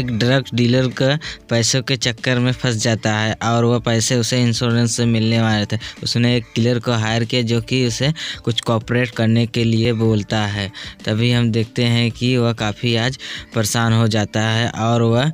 एक drug dealer का पैसों के चक्कर में फंस जाता है और वह पैसे उसे इंश्योरेंस से मिलने वाले थे उसने एक किलर को हायर किया जो कि उसे कुछ कॉपरेट करने के लिए बोलता है तभी हम देखते हैं कि वह काफ़ी आज परेशान हो जाता है और वह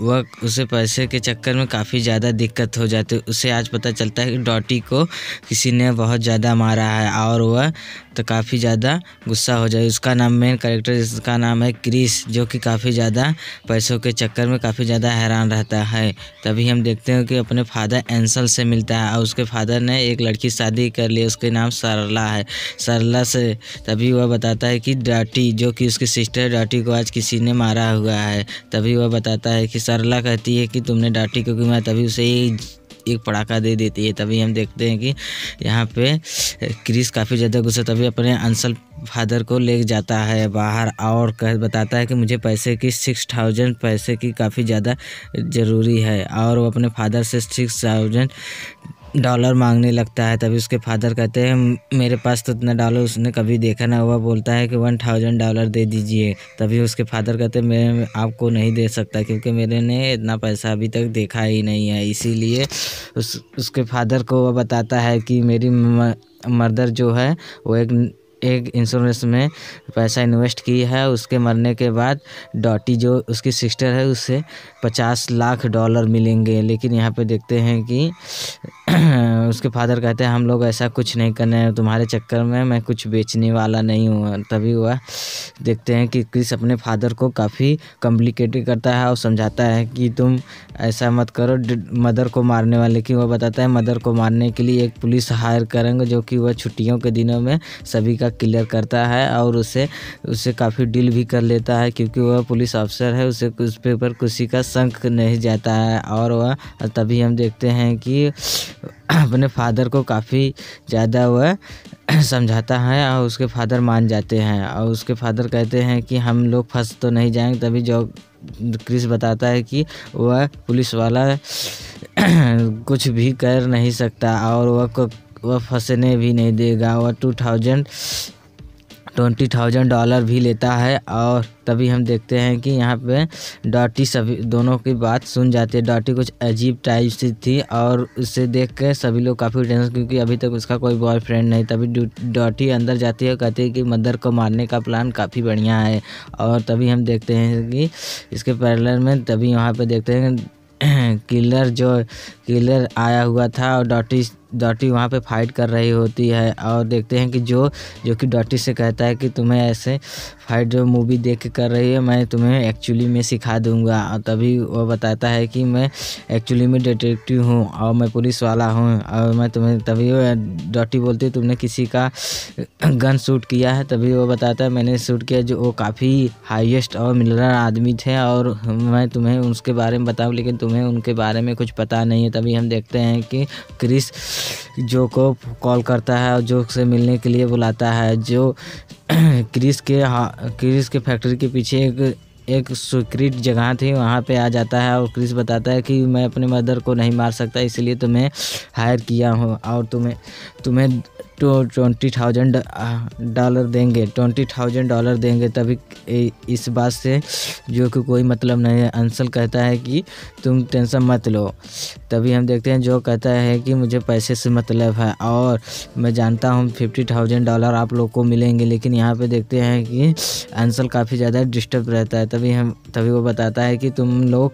वह उसे पैसे के चक्कर में काफ़ी ज़्यादा दिक्कत हो जाती है उसे आज पता चलता है कि डॉटी को किसी ने बहुत ज़्यादा मारा है और वह तो काफ़ी ज़्यादा गुस्सा हो जाए उसका नाम मेन करेक्टर जिसका नाम है क्रिस जो कि काफ़ी ज़्यादा पैसों के चक्कर में काफ़ी ज़्यादा हैरान रहता है तभी हम देखते हैं कि अपने फादर एंसल से मिलता है और उसके फादर ने एक लड़की शादी कर ली उसके नाम सरला है सरला से तभी वह बताता है कि डाटी जो कि उसकी सिस्टर डाटी को आज किसी ने मारा हुआ है तभी वह बताता है कि सरला कहती है कि तुमने डाटी को क्यों मारा तभी उसे एक पड़ाका दे देती है तभी हम देखते हैं कि यहाँ पे क्रिस काफ़ी ज़्यादा गुस्सा तभी अपने अंसल फादर को ले जाता है बाहर और कह बताता है कि मुझे पैसे की सिक्स थाउजेंड पैसे की काफ़ी ज़्यादा ज़रूरी है और वो अपने फादर से सिक्स थाउजेंड डॉलर मांगने लगता है तभी उसके फादर कहते हैं मेरे पास तो इतना डॉलर उसने कभी देखा ना हुआ बोलता है कि वन थाउजेंड डॉलर दे दीजिए तभी उसके फादर कहते हैं मैं आपको नहीं दे सकता क्योंकि मेरे ने इतना पैसा अभी तक देखा ही नहीं है इसीलिए उस उसके फादर को वह बताता है कि मेरी मर्दर जो है वो एक एक इंश्योरेंस में पैसा इन्वेस्ट की है उसके मरने के बाद डॉटी जो उसकी सिस्टर है उससे पचास लाख डॉलर मिलेंगे लेकिन यहाँ पे देखते हैं कि उसके फादर कहते हैं हम लोग ऐसा कुछ नहीं करने हैं तुम्हारे चक्कर में मैं कुछ बेचने वाला नहीं हूँ तभी वह देखते हैं कि क्रिस अपने फादर को काफ़ी कॉम्प्लिकेटेड करता है और समझाता है कि तुम ऐसा मत करो मदर को मारने वाले की वह बताता है मदर को मारने के लिए एक पुलिस हायर करेंगे जो कि वह छुट्टियों के दिनों में सभी का क्लियर करता है और उसे उसे काफ़ी डील भी कर लेता है क्योंकि वह पुलिस ऑफिसर है उसे उस पर पर किसी का शंक नहीं जाता है और वह तभी हम देखते हैं कि अपने फादर को काफ़ी ज़्यादा वह समझाता है और उसके फादर मान जाते हैं और उसके फादर कहते हैं कि हम लोग फंस तो नहीं जाएंगे तभी जो क्रिस बताता है कि वह पुलिस वाला कुछ भी कर नहीं सकता और वह वह फंसने भी नहीं देगा वह two thousand twenty thousand dollar भी लेता है और तभी हम देखते हैं कि यहाँ पे डॉटी सभी दोनों की बात सुन जाती है डॉटी कुछ अजीब टाइप सी थी और उसे देख के सभी लोग काफ़ी टेंशन क्योंकि अभी तक उसका कोई बॉयफ्रेंड नहीं तभी डॉटी अंदर जाती है कहती है कि मदर को मारने का प्लान काफ़ी बढ़िया है और तभी हम देखते हैं कि इसके पैरलर में तभी वहाँ पर देखते हैं किलर जो किलर आया हुआ था और डॉटी डॉटी वहाँ पे फाइट कर रही होती है और देखते हैं कि जो जो कि डॉटी से कहता है कि तुम्हें ऐसे फाइट जो मूवी देख कर रही है मैं तुम्हें एक्चुअली में सिखा दूंगा और तभी वो बताता है कि मैं एक्चुअली में डिटेक्टिव हूँ और मैं पुलिस वाला हूँ और मैं तुम्हें तभी वो डॉटी बोलती है तुमने किसी का गन शूट किया है तभी वो बताता है मैंने शूट किया जो वो काफ़ी हाइएस्ट और मिलर आदमी थे और मैं तुम्हें उसके बारे में बताऊँ लेकिन तुम्हें उनके बारे में कुछ पता नहीं है तभी हम देखते हैं कि क्रिस जो को कॉल करता है और जो से मिलने के लिए बुलाता है जो क्रिस के हा क्रिस के फैक्ट्री के पीछे एक एक सीक्रेट जगह थी वहाँ पे आ जाता है और क्रिस बताता है कि मैं अपने मदर को नहीं मार सकता इसलिए तुम्हें हायर किया हूँ और तुम्हें तुम्हें टू ट्वेंटी थाउजेंड डॉलर देंगे ट्वेंटी थाउजेंड डॉलर देंगे तभी इस बात से जो कि कोई मतलब नहीं है अंसल कहता है कि तुम टेंशन मत लो तभी हम देखते हैं जो कहता है कि मुझे पैसे से मतलब है और मैं जानता हूँ फिफ्टी थाउजेंड डॉलर आप लोग को मिलेंगे लेकिन यहाँ पे देखते हैं कि अंसल काफ़ी ज़्यादा डिस्टर्ब रहता है तभी तभी हम तभी वो बताता है कि तुम लोग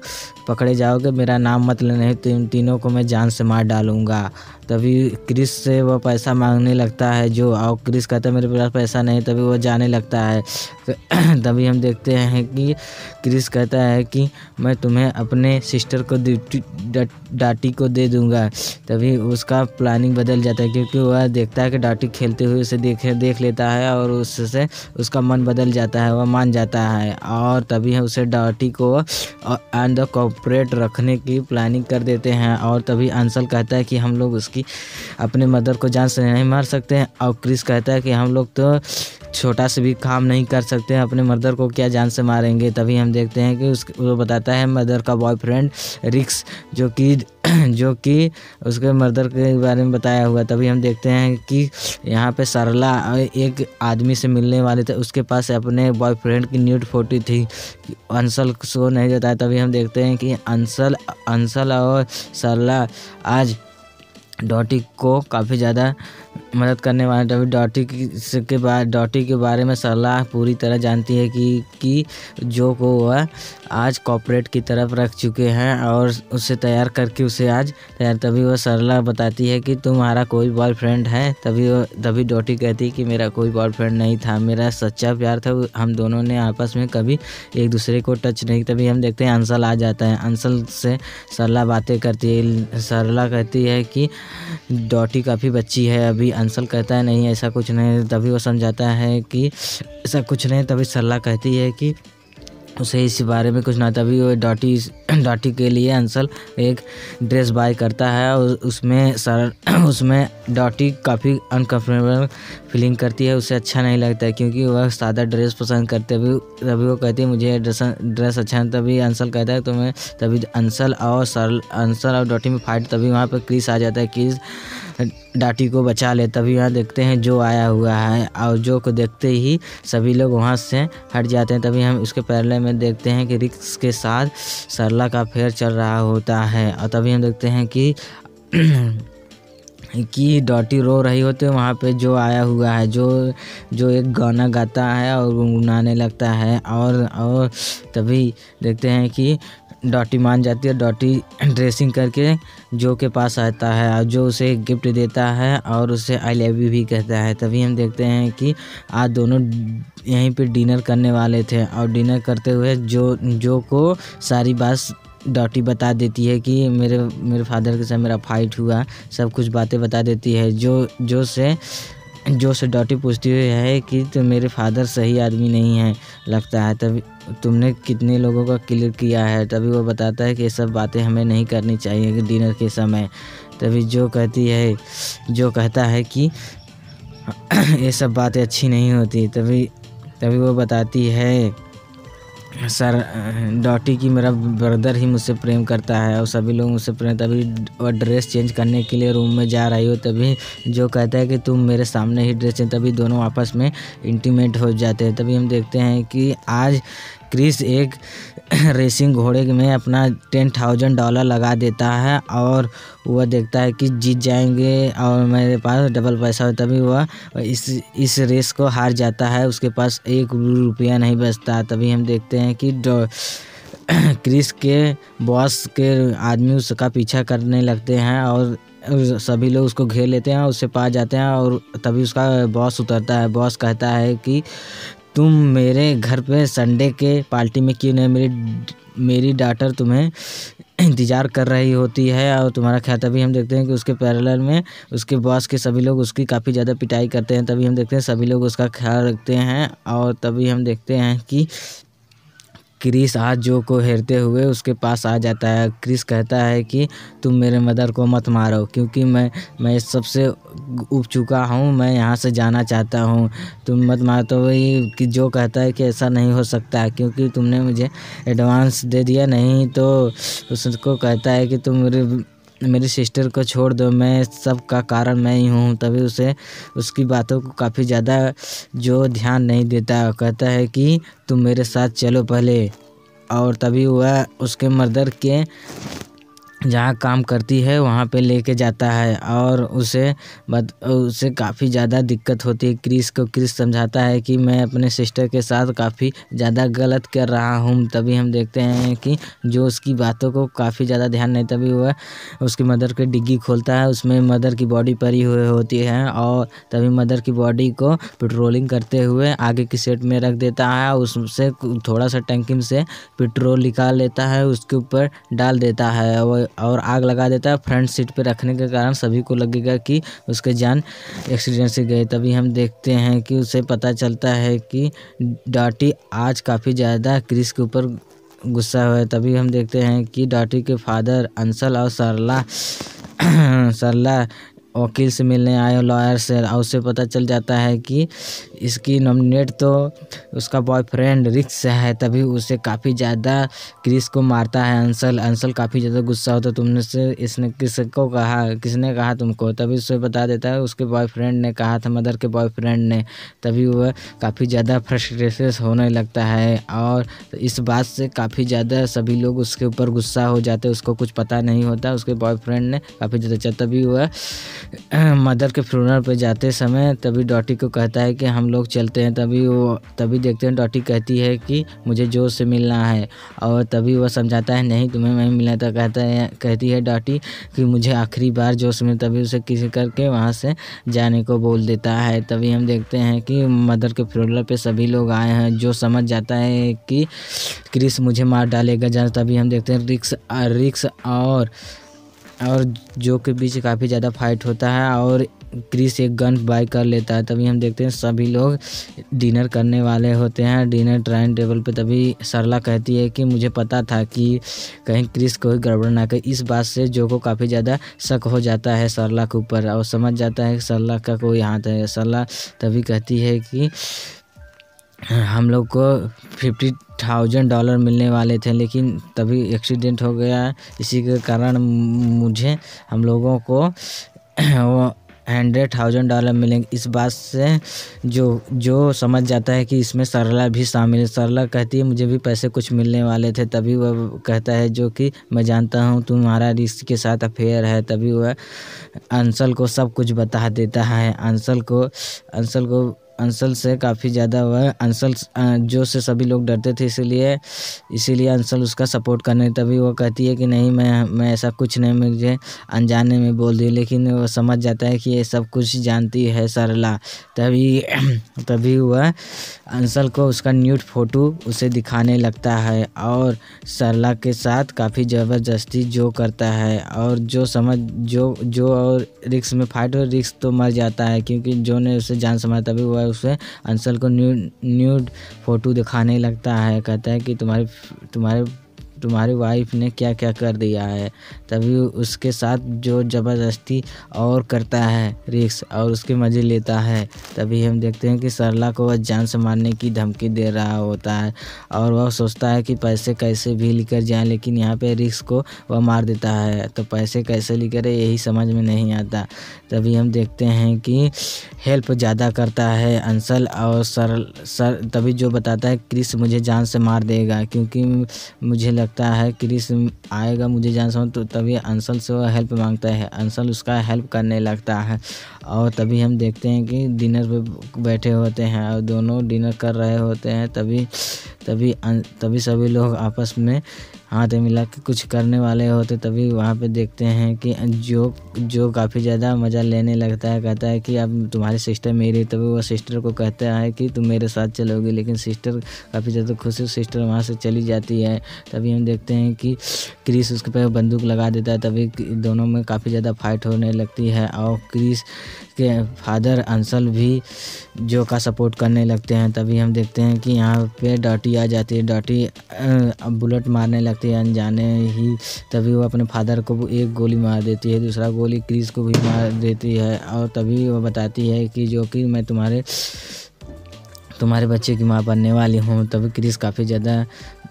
पकड़े जाओगे मेरा नाम मत लेने तुम तीनों को मैं जान से मार डालूँगा तभी क्रिस से वह पैसा मांगने लगता है जो और क्रिस कहता है मेरे पास पैसा नहीं तभी वह जाने लगता है तभी हम देखते हैं कि क्रिस कहता है कि मैं तुम्हें अपने सिस्टर को डाटी को दे दूंगा तभी उसका प्लानिंग बदल जाता है क्योंकि वह देखता है कि डाटी खेलते हुए उसे देख देख लेता है और उससे उसका मन बदल जाता है वह मान जाता है और तभी हम उसे डाटी को एंड द कॉपरेट रखने की प्लानिंग कर देते हैं और तभी अंसल कहता है कि हम लोग उसकी अपने मदर को जान से नहीं मार सकते हैं और क्रिस कहता है कि हम लोग तो छोटा से भी काम नहीं कर सकते हैं अपने मर्दर को क्या जान से मारेंगे तभी हम देखते हैं कि उस वो बताता है मदर का बॉयफ्रेंड रिक्स जो कि जो कि उसके मर्दर के बारे में बताया हुआ तभी हम देखते हैं कि यहाँ पे सरला एक आदमी से मिलने वाले थे उसके पास अपने बॉयफ्रेंड की न्यूड फोटो थी अंसल सो नहीं जाता तभी हम देखते हैं कि अंसल अंसल और सरला आज डॉटी को काफ़ी ज़्यादा मदद करने वाले डॉ डॉटी के बाद डॉटी के बारे में सलाह पूरी तरह जानती है कि कि जो को वह आज कॉपरेट की तरफ रख चुके हैं और उसे तैयार करके उसे आज तैयार तभी वह सरला बताती है कि तुम्हारा कोई बॉयफ्रेंड है तभी वह तभी डॉटी कहती है कि मेरा कोई बॉयफ्रेंड नहीं था मेरा सच्चा प्यार था हम दोनों ने आपस में कभी एक दूसरे को टच नहीं तभी हम देखते हैं अंसल आ जाता है अंसल से सरला बातें करती है सरला कहती है कि डॉटी काफ़ी बच्ची है अभी तभी अंसल कहता है नहीं ऐसा कुछ नहीं तभी वो समझाता है कि ऐसा कुछ नहीं तभी सरला कहती है कि उसे इस बारे में कुछ ना तभी वो डॉटी डॉटी के लिए अंसल एक ड्रेस बाय करता है और उसमें सर उसमें डॉटी काफ़ी अनकम्फर्टेबल फीलिंग करती है उसे अच्छा नहीं लगता है क्योंकि वह सादा ड्रेस पसंद करते हुए तभी वो कहती है मुझे ड्रेस ड्रेस अच्छा है तभी अंसल कहता है तुम्हें तभी अंसल और सर अंसल और डॉटी में फाइट तभी वहाँ पर क्रिस आ जाता है क्रिस डाटी को बचा ले तभी यहाँ देखते हैं जो आया हुआ है और जो को देखते ही सभी लोग वहाँ से हट जाते हैं तभी हम उसके पैरले में देखते हैं कि रिक्स के साथ सरला का फेयर चल रहा होता है और तभी हम देखते हैं कि कि डॉटी रो रही होती है वहाँ पे जो आया हुआ है जो जो एक गाना गाता है और गुनगुनाने लगता है और और तभी देखते हैं कि डॉटी मान जाती है डॉटी ड्रेसिंग करके जो के पास आता है और जो उसे गिफ्ट देता है और उसे आई लव यू भी कहता है तभी हम देखते हैं कि आज दोनों यहीं पे डिनर करने वाले थे और डिनर करते हुए जो जो को सारी बात डॉटी बता देती है कि मेरे मेरे फादर के साथ मेरा फाइट हुआ सब कुछ बातें बता देती है जो जो से जो से डॉटी पूछती हुई है कि तो मेरे फादर सही आदमी नहीं है लगता है तभी तुमने कितने लोगों का क्लियर किया है तभी वो बताता है कि ये सब बातें हमें नहीं करनी चाहिए डिनर के समय तभी जो कहती है जो कहता है कि ये सब बातें अच्छी नहीं होती तभी तभी वो बताती है सर डॉटी की मेरा ब्रदर ही मुझसे प्रेम करता है और सभी लोग मुझसे प्रेम तभी और ड्रेस चेंज करने के लिए रूम में जा रही हो तभी जो कहता है कि तुम मेरे सामने ही ड्रेस चेंज तभी दोनों आपस में इंटीमेट हो जाते हैं तभी हम देखते हैं कि आज क्रिस एक रेसिंग घोड़े में अपना टेन थाउजेंड डॉलर लगा देता है और वह देखता है कि जीत जाएंगे और मेरे पास डबल पैसा हो तभी वह इस इस रेस को हार जाता है उसके पास एक रुपया नहीं बचता तभी हम देखते हैं कि क्रिस के बॉस के आदमी उसका पीछा करने लगते हैं और सभी लोग उसको घेर लेते हैं उससे पा जाते हैं और तभी उसका बॉस उतरता है बॉस कहता है कि तुम मेरे घर पे संडे के पार्टी में क्यों नहीं मेरी मेरी डाटर तुम्हें इंतज़ार कर रही होती है और तुम्हारा ख्याल तभी हम देखते हैं कि उसके पैरेलल में उसके बॉस के सभी लोग उसकी काफ़ी ज़्यादा पिटाई करते हैं तभी हम देखते हैं सभी लोग उसका ख्याल रखते हैं और तभी हम देखते हैं कि क्रिस आज जो को हेरते हुए उसके पास आ जाता है क्रिस कहता है कि तुम मेरे मदर को मत मारो क्योंकि मैं मैं सबसे उब चुका हूँ मैं यहाँ से जाना चाहता हूँ तुम मत मातो वही कि जो कहता है कि ऐसा नहीं हो सकता क्योंकि तुमने मुझे एडवांस दे दिया नहीं तो उसको कहता है कि तुम मेरे मेरी सिस्टर को छोड़ दो मैं सब का कारण मैं ही हूँ तभी उसे उसकी बातों को काफ़ी ज़्यादा जो ध्यान नहीं देता कहता है कि तुम मेरे साथ चलो पहले और तभी वह उसके मर्दर के जहाँ काम करती है वहाँ पे लेके जाता है और उसे बद उसे काफ़ी ज़्यादा दिक्कत होती है क्रिस को क्रिस समझाता है कि मैं अपने सिस्टर के साथ काफ़ी ज़्यादा गलत कर रहा हूँ तभी हम देखते हैं कि जो उसकी बातों को काफ़ी ज़्यादा ध्यान नहीं तभी वह उसकी मदर की डिग्गी खोलता है उसमें मदर की बॉडी परी हुई होती है और तभी मदर की बॉडी को पेट्रोलिंग करते हुए आगे की सेट में रख देता है उससे थोड़ा सा टंकी से पेट्रोल निकाल लेता है उसके ऊपर डाल देता है और और आग लगा देता है फ्रंट सीट पर रखने के कारण सभी को लगेगा कि उसके जान एक्सीडेंट से गए तभी हम देखते हैं कि उसे पता चलता है कि डाटी आज काफ़ी ज़्यादा क्रिस के ऊपर गुस्सा हुआ है तभी हम देखते हैं कि डाटी के फादर अंसल और सरला सरला वकील से मिलने आए लॉयर से और उसे पता चल जाता है कि इसकी नॉमिनेट तो उसका बॉयफ्रेंड रिक्स है तभी उसे काफ़ी ज़्यादा क्रिस को मारता है अंसल अंसल काफ़ी ज़्यादा गुस्सा होता है तुमने से इसने किसको कहा किसने कहा तुमको तभी उसे बता देता है उसके बॉयफ्रेंड ने कहा था मदर के बॉयफ्रेंड ने तभी वह काफ़ी ज़्यादा फ्रस्ट्रेशन होने लगता है और इस बात से काफ़ी ज़्यादा सभी लोग उसके ऊपर गुस्सा हो जाते उसको कुछ पता नहीं होता उसके बॉयफ्रेंड ने काफ़ी ज़्यादा तभी वह मदर के फ्रूनर पर जाते समय तभी डॉटी को कहता है कि हम लोग चलते हैं तभी वो तभी देखते हैं डॉटी कहती है कि मुझे जोर से मिलना है और तभी वह समझाता है नहीं तुम्हें वहीं मिलना तो कहता है कहती है डॉटी कि मुझे आखिरी बार जोश में तभी उसे किसी करके वहाँ से जाने को बोल देता है तभी हम देखते हैं कि मदर के फ्रोलर पे सभी लोग आए हैं जो समझ जाता है कि क्रिस मुझे मार डालेगा जहाँ तभी हम देखते हैं रिक्स रिक्स और और जो के बीच काफ़ी ज़्यादा फाइट होता है और क्रिस एक गन बाय कर लेता है तभी हम देखते हैं सभी लोग डिनर करने वाले होते हैं डिनर ट्राइन टेबल पे तभी सरला कहती है कि मुझे पता था कि कहीं क्रिस कोई गड़बड़ ना कर इस बात से जो को काफ़ी ज़्यादा शक हो जाता है सरला के ऊपर और समझ जाता है कि सरला का कोई हाथ है सरला तभी कहती है कि हम लोग को फिफ्टी थाउजेंड डॉलर मिलने वाले थे लेकिन तभी एक्सीडेंट हो गया इसी के कारण मुझे हम लोगों को वो हंड्रेड थाउजेंड डॉलर मिलेंगे इस बात से जो जो समझ जाता है कि इसमें सरला भी शामिल है सरला कहती है मुझे भी पैसे कुछ मिलने वाले थे तभी वह कहता है जो कि मैं जानता हूँ तुम्हारा रिश्ते के साथ अफेयर है तभी वह अंसल को सब कुछ बता देता है अंसल को अंसल को अंसल से काफ़ी ज़्यादा हुआ है अंसल जो से सभी लोग डरते थे इसीलिए इसीलिए अंसल उसका सपोर्ट करने तभी वो कहती है कि नहीं मैं मैं ऐसा कुछ नहीं मुझे अनजाने में बोल दी लेकिन वो समझ जाता है कि ये सब कुछ जानती है सरला तभी तभी वह अंसल को उसका न्यूट फोटो उसे दिखाने लगता है और सरला के साथ काफ़ी ज़बरदस्ती जो करता है और जो समझ जो जो और रिक्स में फाइट हो रिक्स तो मर जाता है क्योंकि जो ने उसे जान समझा तभी वह उसे अंसल को न्यू न्यूड फ़ोटो दिखाने लगता है कहता है कि तुम्हारी तुम्हारे तुम्हारी वाइफ ने क्या क्या कर दिया है तभी उसके साथ जो ज़बरदस्ती और करता है रिक्स और उसके मज़े लेता है तभी हम देखते हैं कि सरला को वह जान से मारने की धमकी दे रहा होता है और वह सोचता है कि पैसे कैसे भी लेकर जाए लेकिन यहाँ पे रिक्स को वह मार देता है तो पैसे कैसे लेकर यही समझ में नहीं आता तभी हम देखते हैं कि हेल्प ज़्यादा करता है अंसल और सर सर तभी जो बताता है क्रिस मुझे जान से मार देगा क्योंकि मुझे लग लगता है क्रिस आएगा मुझे जान समझ तो तभी अंसल से वह हेल्प मांगता है अंसल उसका हेल्प करने लगता है और तभी हम देखते हैं कि डिनर पे बैठे होते हैं और दोनों डिनर कर रहे होते हैं तभी तभी अं, तभी सभी लोग आपस में हाथ मिला के कुछ करने वाले होते तभी वहाँ पे देखते हैं कि जो जो काफ़ी ज़्यादा मज़ा लेने लगता है कहता है कि अब तुम्हारी सिस्टर मेरी तभी वो सिस्टर को कहता है कि तुम मेरे साथ चलोगे लेकिन सिस्टर काफ़ी ज़्यादा खुश सिस्टर वहाँ से चली जाती है तभी हम देखते हैं कि क्रिस उसके पे बंदूक लगा देता है तभी दोनों में काफ़ी ज़्यादा फाइट होने लगती है और क्रिस के फादर अंसल भी जो का सपोर्ट करने लगते हैं तभी हम देखते हैं कि यहाँ पे डॉटी आ जाती है डॉटी बुलेट मारने लग करती है अनजाने ही तभी वो अपने फादर को एक गोली मार देती है दूसरा गोली क्रिस को भी मार देती है और तभी वो बताती है कि जो कि मैं तुम्हारे तुम्हारे बच्चे की माँ बनने वाली हूँ तभी क्रिस काफ़ी ज़्यादा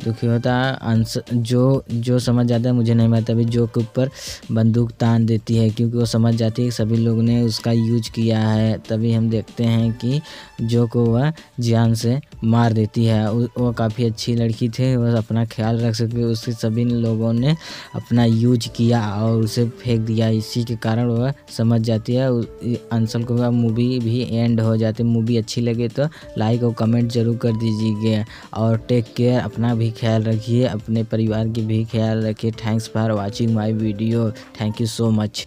दुखी होता है आंसर जो जो समझ जाता है मुझे नहीं पता अभी जो के ऊपर बंदूक तान देती है क्योंकि वो समझ जाती है सभी लोग ने उसका यूज किया है तभी हम देखते हैं कि जो को वह जान से मार देती है वो काफ़ी अच्छी लड़की थी वह अपना ख्याल रख सके उसके सभी लोगों ने अपना यूज किया और उसे फेंक दिया इसी के कारण वह समझ जाती है आंसल को वह मूवी भी एंड हो जाती मूवी अच्छी लगे तो लाइक और कमेंट ज़रूर कर दीजिएगा और टेक केयर अपना भी भी ख्याल रखिए अपने परिवार की भी ख्याल रखिए thanks for watching my video thank you so much